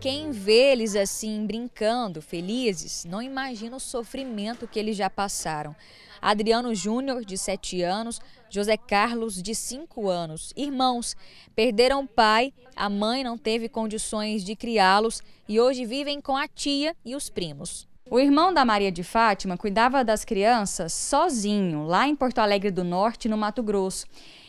Quem vê eles assim brincando, felizes, não imagina o sofrimento que eles já passaram. Adriano Júnior, de 7 anos, José Carlos, de 5 anos. Irmãos, perderam o pai, a mãe não teve condições de criá-los e hoje vivem com a tia e os primos. O irmão da Maria de Fátima cuidava das crianças sozinho, lá em Porto Alegre do Norte, no Mato Grosso.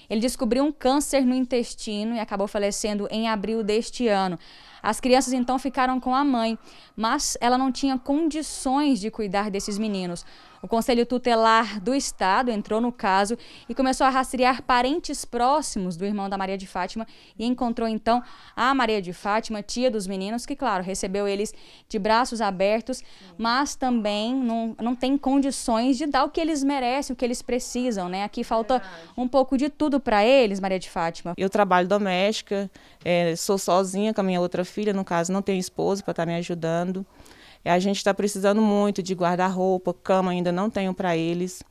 Ele descobriu um câncer no intestino e acabou falecendo em abril deste ano. As crianças então ficaram com a mãe, mas ela não tinha condições de cuidar desses meninos. O Conselho Tutelar do Estado entrou no caso e começou a rastrear parentes próximos do irmão da Maria de Fátima e encontrou então a Maria de Fátima, tia dos meninos, que, claro, recebeu eles de braços abertos, mas também não, não tem condições de dar o que eles merecem, o que eles precisam, né? Aqui falta um pouco de tudo para eles, Maria de Fátima. Eu trabalho doméstica, é, sou sozinha com a minha outra filha, no caso, não tenho esposo para estar tá me ajudando. A gente está precisando muito de guarda-roupa, cama ainda não tenho para eles.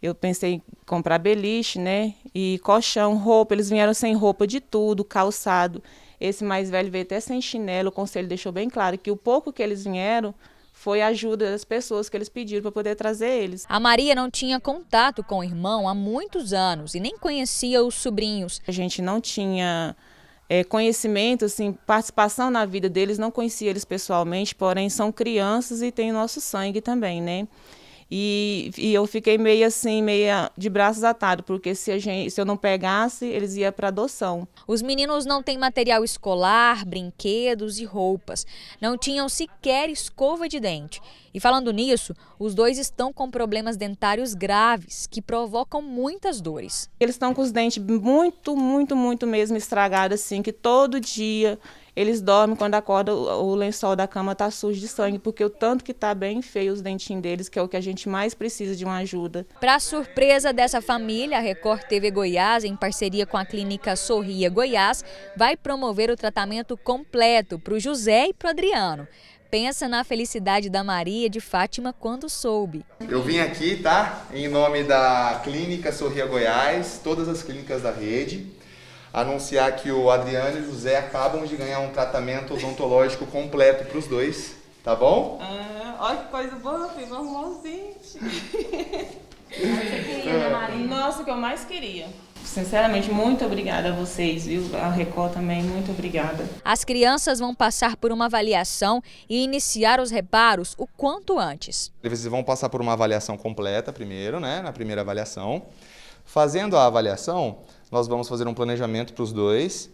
Eu pensei em comprar beliche, né? E colchão, roupa. Eles vieram sem roupa de tudo, calçado. Esse mais velho veio até sem chinelo. O conselho deixou bem claro que o pouco que eles vieram foi a ajuda das pessoas que eles pediram para poder trazer eles. A Maria não tinha contato com o irmão há muitos anos e nem conhecia os sobrinhos. A gente não tinha é, conhecimento, assim, participação na vida deles, não conhecia eles pessoalmente, porém são crianças e têm nosso sangue também, né? E, e eu fiquei meio assim, meio de braços atados, porque se, gente, se eu não pegasse, eles iam para adoção. Os meninos não têm material escolar, brinquedos e roupas. Não tinham sequer escova de dente. E falando nisso, os dois estão com problemas dentários graves, que provocam muitas dores. Eles estão com os dentes muito, muito, muito mesmo estragados, assim, que todo dia eles dormem quando acordam, o lençol da cama está sujo de sangue, porque o tanto que está bem feio os dentinhos deles, que é o que a gente mais precisa de uma ajuda. Para surpresa dessa família, a Record TV Goiás, em parceria com a clínica Sorria Goiás, vai promover o tratamento completo para o José e para o Adriano. Pensa na felicidade da Maria de Fátima quando soube. Eu vim aqui, tá? Em nome da clínica Sorria Goiás, todas as clínicas da rede anunciar que o Adriano e o José acabam de ganhar um tratamento odontológico completo para os dois, tá bom? Ah, olha que coisa boa, filho, vamos os dentes. Né, Nossa, o que eu mais queria. Sinceramente, muito obrigada a vocês, viu? A Record também, muito obrigada. As crianças vão passar por uma avaliação e iniciar os reparos o quanto antes. Eles vão passar por uma avaliação completa primeiro, né? Na primeira avaliação. Fazendo a avaliação, nós vamos fazer um planejamento para os dois,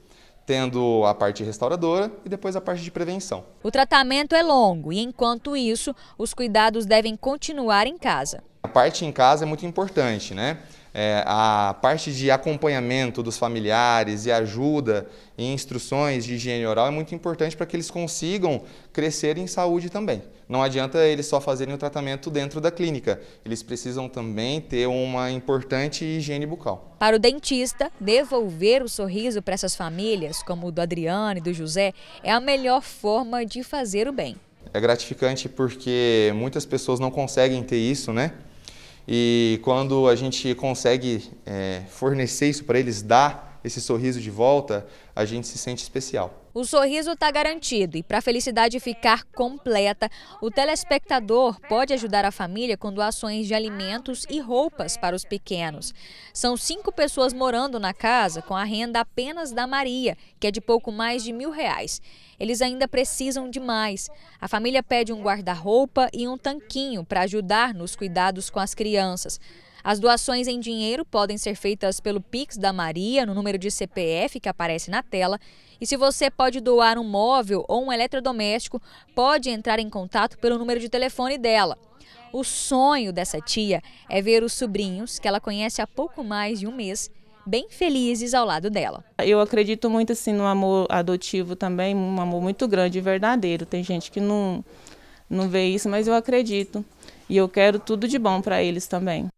tendo a parte restauradora e depois a parte de prevenção. O tratamento é longo e, enquanto isso, os cuidados devem continuar em casa. A parte em casa é muito importante, né? é, a parte de acompanhamento dos familiares e ajuda e instruções de higiene oral é muito importante para que eles consigam crescer em saúde também. Não adianta eles só fazerem o tratamento dentro da clínica, eles precisam também ter uma importante higiene bucal. Para o dentista, devolver o sorriso para essas famílias, como o do Adriano e do José, é a melhor forma de fazer o bem. É gratificante porque muitas pessoas não conseguem ter isso, né? E quando a gente consegue é, fornecer isso para eles, dar esse sorriso de volta, a gente se sente especial. O sorriso está garantido e para a felicidade ficar completa, o telespectador pode ajudar a família com doações de alimentos e roupas para os pequenos. São cinco pessoas morando na casa com a renda apenas da Maria, que é de pouco mais de mil reais. Eles ainda precisam de mais. A família pede um guarda-roupa e um tanquinho para ajudar nos cuidados com as crianças. As doações em dinheiro podem ser feitas pelo Pix da Maria, no número de CPF que aparece na tela. E se você pode doar um móvel ou um eletrodoméstico, pode entrar em contato pelo número de telefone dela. O sonho dessa tia é ver os sobrinhos, que ela conhece há pouco mais de um mês, bem felizes ao lado dela. Eu acredito muito assim no amor adotivo também, um amor muito grande e verdadeiro. Tem gente que não, não vê isso, mas eu acredito. E eu quero tudo de bom para eles também.